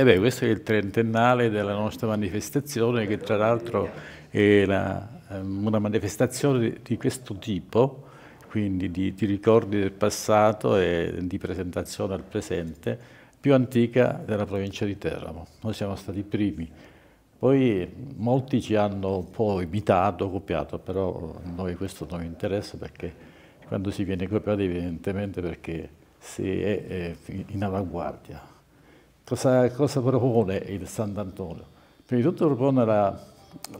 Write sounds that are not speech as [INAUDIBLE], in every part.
E eh beh, questo è il trentennale della nostra manifestazione, che tra l'altro è la, ehm, una manifestazione di questo tipo, quindi di, di, ricordi del passato e di presentazione al presente, più antica della provincia di Teramo. Noi siamo stati i primi. Poi molti ci hanno un po' imitato, copiato, però a noi questo non interessa perché quando si viene copiato evidentemente perché si è in avanguardia. Cosa, cosa propone il Sant'Antonio? Prima di tutto propone la,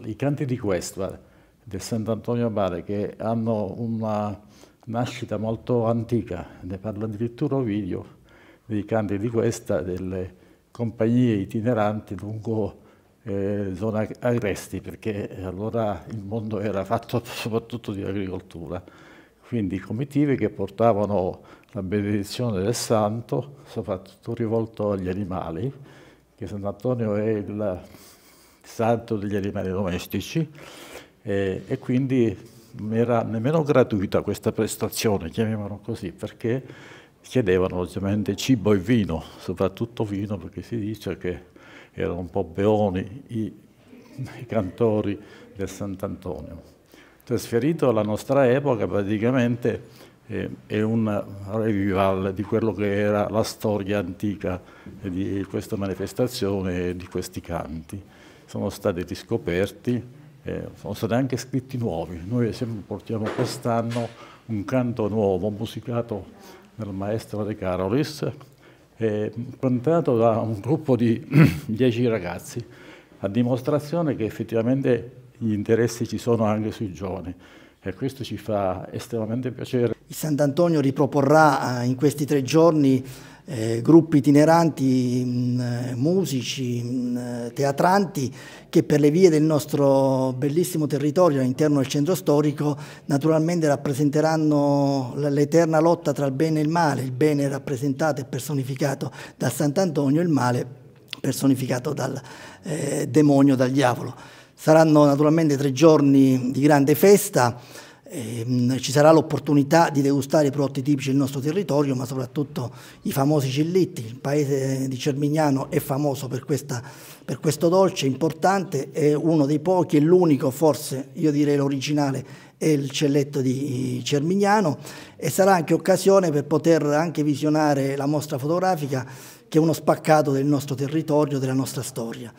i canti di questua del Sant'Antonio Abate che hanno una nascita molto antica, ne parla addirittura Ovidio, dei canti di questa, delle compagnie itineranti lungo eh, zona agresti, perché allora il mondo era fatto [LAUGHS] soprattutto di agricoltura quindi comitivi che portavano la benedizione del santo, soprattutto rivolto agli animali, che Sant'Antonio è il santo degli animali domestici, e, e quindi non era nemmeno gratuita questa prestazione, chiamavano così, perché chiedevano ovviamente cibo e vino, soprattutto vino, perché si dice che erano un po' beoni i, i cantori del Sant'Antonio trasferito alla nostra epoca praticamente eh, è un revival di quello che era la storia antica di questa manifestazione e di questi canti. Sono stati riscoperti, eh, sono stati anche scritti nuovi. Noi esempio portiamo quest'anno un canto nuovo musicato dal maestro De Carolis, eh, cantato da un gruppo di [CLEARS THROAT] dieci ragazzi, a dimostrazione che effettivamente gli interessi ci sono anche sui giovani e questo ci fa estremamente piacere. Il Sant'Antonio riproporrà eh, in questi tre giorni eh, gruppi itineranti, mm, eh, musici, mm, eh, teatranti che per le vie del nostro bellissimo territorio all'interno del centro storico naturalmente rappresenteranno l'eterna lotta tra il bene e il male, il bene rappresentato e personificato dal Sant'Antonio, il male personificato dal eh, demonio, dal diavolo. Saranno naturalmente tre giorni di grande festa, ehm, ci sarà l'opportunità di degustare i prodotti tipici del nostro territorio, ma soprattutto i famosi celletti. Il paese di Cermignano è famoso per, questa, per questo dolce importante, è uno dei pochi, e l'unico forse, io direi l'originale, è il celletto di Cermignano e sarà anche occasione per poter anche visionare la mostra fotografica che è uno spaccato del nostro territorio, della nostra storia.